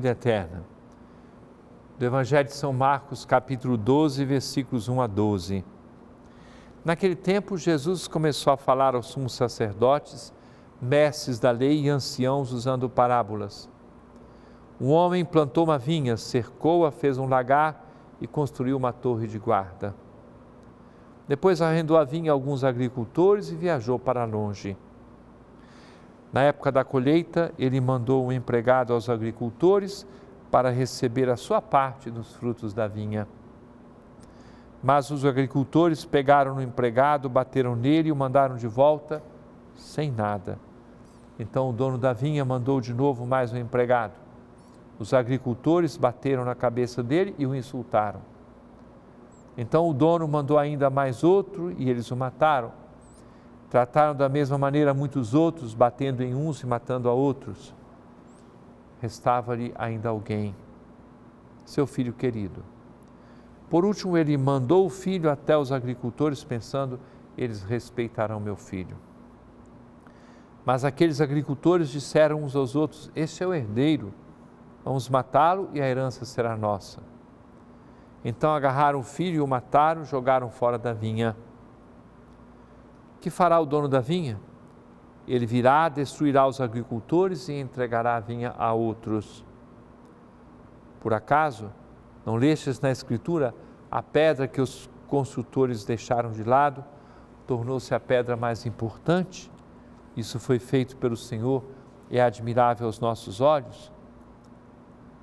vida eterna. Do Evangelho de São Marcos, capítulo 12, versículos 1 a 12. Naquele tempo, Jesus começou a falar aos sumos sacerdotes, mestres da lei e anciãos usando parábolas. Um homem plantou uma vinha, cercou-a, fez um lagar e construiu uma torre de guarda. Depois arrendou a vinha a alguns agricultores e viajou para longe. Na época da colheita, ele mandou um empregado aos agricultores para receber a sua parte dos frutos da vinha. Mas os agricultores pegaram o empregado, bateram nele e o mandaram de volta sem nada. Então o dono da vinha mandou de novo mais um empregado. Os agricultores bateram na cabeça dele e o insultaram. Então o dono mandou ainda mais outro e eles o mataram. Trataram da mesma maneira muitos outros, batendo em uns e matando a outros. Restava-lhe ainda alguém, seu filho querido. Por último, ele mandou o filho até os agricultores, pensando: eles respeitarão meu filho. Mas aqueles agricultores disseram uns aos outros: Este é o herdeiro, vamos matá-lo e a herança será nossa. Então agarraram o filho e o mataram, jogaram fora da vinha. Que fará o dono da vinha? Ele virá, destruirá os agricultores e entregará a vinha a outros. Por acaso, não lestes na Escritura a pedra que os construtores deixaram de lado, tornou-se a pedra mais importante? Isso foi feito pelo Senhor e é admirável aos nossos olhos?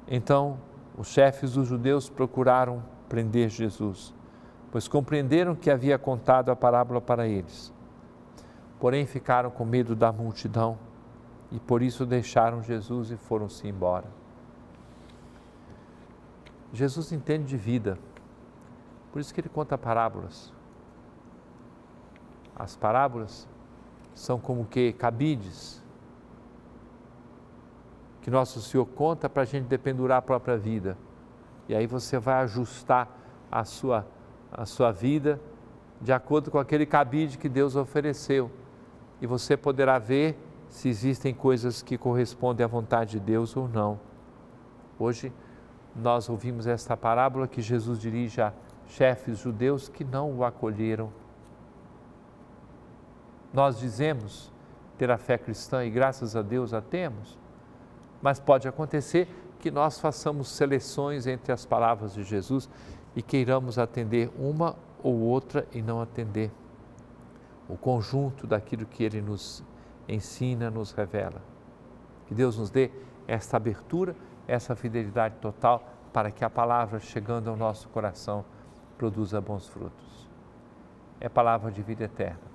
Então, os chefes dos judeus procuraram prender Jesus, pois compreenderam que havia contado a parábola para eles. Porém ficaram com medo da multidão e por isso deixaram Jesus e foram-se embora. Jesus entende de vida, por isso que ele conta parábolas. As parábolas são como que cabides que nosso Senhor conta para a gente dependurar a própria vida. E aí você vai ajustar a sua, a sua vida de acordo com aquele cabide que Deus ofereceu e você poderá ver se existem coisas que correspondem à vontade de Deus ou não. Hoje nós ouvimos esta parábola que Jesus dirige a chefes judeus que não o acolheram. Nós dizemos ter a fé cristã e graças a Deus a temos, mas pode acontecer que nós façamos seleções entre as palavras de Jesus e queiramos atender uma ou outra e não atender o conjunto daquilo que ele nos ensina, nos revela. Que Deus nos dê esta abertura, essa fidelidade total para que a palavra chegando ao nosso coração produza bons frutos. É palavra de vida eterna